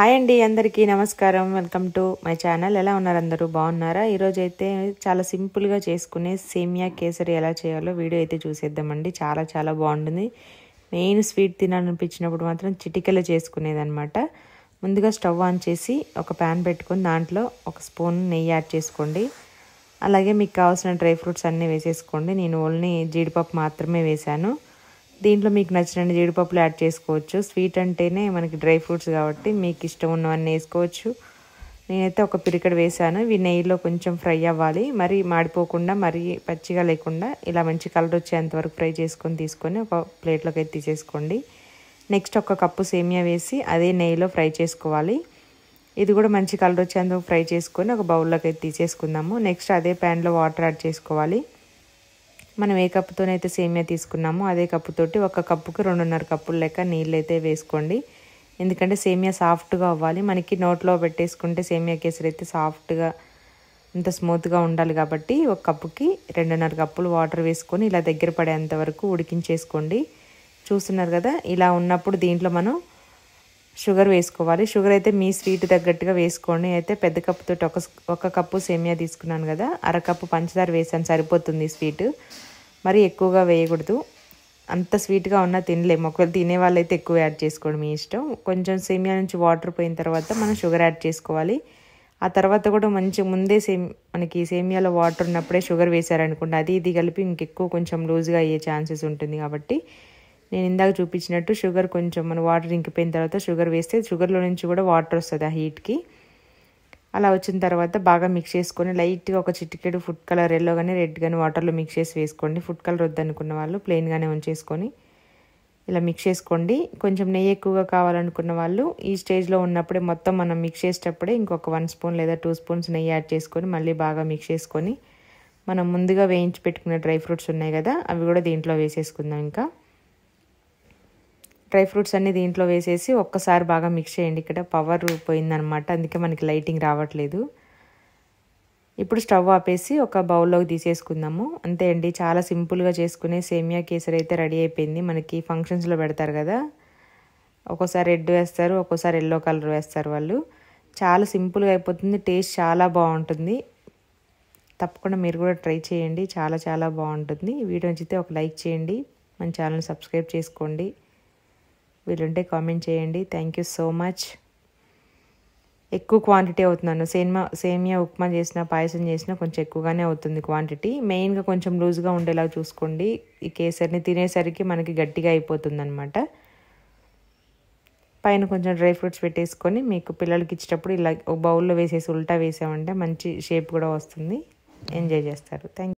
hi అండి అందరికీ నమస్కారం వెల్కమ్ టు మై ఛానల్ ఎలా ఉన్నారు అందరూ బాగున్నారా ఈరోజైతే చాలా సింపుల్గా చేసుకునే సేమియా కేసరి ఎలా చేయాలో వీడియో అయితే చూసేద్దామండి చాలా చాలా బాగుంటుంది మెయిన్ స్వీట్ తినాలనిపించినప్పుడు మాత్రం చిటికలు చేసుకునేదనమాట ముందుగా స్టవ్ ఆన్ చేసి ఒక ప్యాన్ పెట్టుకొని దాంట్లో ఒక స్పూన్ నెయ్యి యాడ్ చేసుకోండి అలాగే మీకు కావాల్సిన డ్రై ఫ్రూట్స్ అన్నీ వేసేసుకోండి నేను ఓన్లీ జీడిపప్పు మాత్రమే వేశాను దీంట్లో మీకు నచ్చినన్ని జీడిపప్పులు యాడ్ చేసుకోవచ్చు స్వీట్ అంటేనే మనకి డ్రై ఫ్రూట్స్ కాబట్టి మీకు ఇష్టం ఉన్నవన్నీ వేసుకోవచ్చు నేనైతే ఒక పిరికడ వేసాను ఇవి నెయ్యిలో కొంచెం ఫ్రై అవ్వాలి మరి మాడిపోకుండా మరీ పచ్చిగా లేకుండా ఇలా మంచి కలర్ వచ్చేంతవరకు ఫ్రై చేసుకొని తీసుకొని ఒక ప్లేట్లోకి అయితే తీసేసుకోండి నెక్స్ట్ ఒక కప్పు సేమియా వేసి అదే నెయ్యిలో ఫ్రై చేసుకోవాలి ఇది కూడా మంచి కలర్ వచ్చేంత ఫ్రై చేసుకొని ఒక బౌల్లోకి అయితే తీసేసుకుందాము నెక్స్ట్ అదే ప్యాన్లో వాటర్ యాడ్ చేసుకోవాలి మనం ఏ కప్పుతోనైతే సేమియా తీసుకున్నామో అదే కప్పుతోటి ఒక కప్పుకి రెండున్నర కప్పులు లెక్క నీళ్ళు అయితే వేసుకోండి ఎందుకంటే సేమియా సాఫ్ట్గా అవ్వాలి మనకి నోట్లో పెట్టేసుకుంటే సేమియా కేసరి అయితే సాఫ్ట్గా అంత స్మూత్గా ఉండాలి కాబట్టి ఒక కప్పుకి రెండున్నర కప్పులు వాటర్ వేసుకొని ఇలా దగ్గర పడేంత వరకు ఉడికించేసుకోండి చూస్తున్నారు కదా ఇలా ఉన్నప్పుడు దీంట్లో మనం షుగర్ వేసుకోవాలి షుగర్ అయితే మీ స్వీట్ తగ్గట్టుగా వేసుకోండి అయితే పెద్ద కప్పుతో ఒక ఒక కప్పు సేమియా తీసుకున్నాను కదా అరకప్పు పంచదార వేసాను సరిపోతుంది స్వీట్ మరి ఎక్కువగా వేయకూడదు అంత స్వీట్గా ఉన్నా తినలేము ఒకవేళ తినే వాళ్ళైతే ఎక్కువ యాడ్ చేసుకోండి మీ ఇష్టం కొంచెం సేమియా నుంచి వాటర్ పోయిన తర్వాత మనం షుగర్ యాడ్ చేసుకోవాలి ఆ తర్వాత కూడా మంచి ముందే సేమ్ మనకి సేమియాలో వాటర్ ఉన్నప్పుడే షుగర్ వేశారనుకోండి అది ఇది కలిపి ఇంకెక్కువ కొంచెం లూజ్గా అయ్యే ఛాన్సెస్ ఉంటుంది కాబట్టి నేను ఇందాక చూపించినట్టు షుగర్ కొంచెం మనం వాటర్ ఇంకిపోయిన తర్వాత షుగర్ వేస్తే షుగర్లో నుంచి కూడా వాటర్ వస్తుంది ఆ హీట్కి అలా వచ్చిన తర్వాత బాగా మిక్స్ చేసుకొని లైట్గా ఒక చిటికెడు ఫుడ్ కలర్ ఎల్లో కానీ రెడ్ కానీ వాటర్లో మిక్స్ చేసి వేసుకోండి ఫుడ్ కలర్ వద్దనుకున్న వాళ్ళు ప్లెయిన్గానే ఉంచేసుకొని ఇలా మిక్స్ చేసుకోండి కొంచెం నెయ్యి ఎక్కువగా కావాలనుకున్న వాళ్ళు ఈ స్టేజ్లో ఉన్నప్పుడే మొత్తం మనం మిక్స్ చేసేటప్పుడే ఇంకొక వన్ స్పూన్ లేదా టూ స్పూన్స్ నెయ్యి యాడ్ చేసుకొని మళ్ళీ బాగా మిక్స్ చేసుకొని మనం ముందుగా వేయించి పెట్టుకున్న డ్రై ఫ్రూట్స్ ఉన్నాయి కదా అవి కూడా దీంట్లో వేసేసుకుందాం ఇంకా డ్రై ఫ్రూట్స్ అన్నీ దీంట్లో వేసేసి ఒక్కసారి బాగా మిక్స్ చేయండి ఇక్కడ పవర్ పోయిందనమాట అందుకే మనకి లైటింగ్ రావట్లేదు ఇప్పుడు స్టవ్ ఆపేసి ఒక బౌల్లోకి తీసేసుకుందాము అంతే అండి చాలా సింపుల్గా చేసుకునే సేమియా కేసరి అయితే రెడీ అయిపోయింది మనకి ఫంక్షన్స్లో పెడతారు కదా ఒక్కోసారి రెడ్ వేస్తారు ఒక్కోసారి ఎల్లో కలర్ వేస్తారు వాళ్ళు చాలా సింపుల్గా అయిపోతుంది టేస్ట్ చాలా బాగుంటుంది తప్పకుండా మీరు కూడా ట్రై చేయండి చాలా చాలా బాగుంటుంది వీడియో నచ్చితే ఒక లైక్ చేయండి మన ఛానల్ సబ్స్క్రైబ్ చేసుకోండి వీలుంటే కామెంట్ చేయండి థ్యాంక్ యూ సో మచ్ ఎక్కువ క్వాంటిటీ అవుతున్నాను సేమ్యా సేమియా ఉప్మా చేసిన పాయసం చేసినా కొంచెం ఎక్కువగానే అవుతుంది క్వాంటిటీ మెయిన్గా కొంచెం లూజ్గా ఉండేలా చూసుకోండి ఈ కేసరిని తినేసరికి మనకి గట్టిగా అయిపోతుంది అనమాట పైన కొంచెం డ్రై ఫ్రూట్స్ పెట్టేసుకొని మీకు పిల్లలకి ఇచ్చేటప్పుడు ఇలా బౌల్లో వేసేసి ఉల్టా వేసామంటే మంచి షేప్ కూడా వస్తుంది ఎంజాయ్ చేస్తారు థ్యాంక్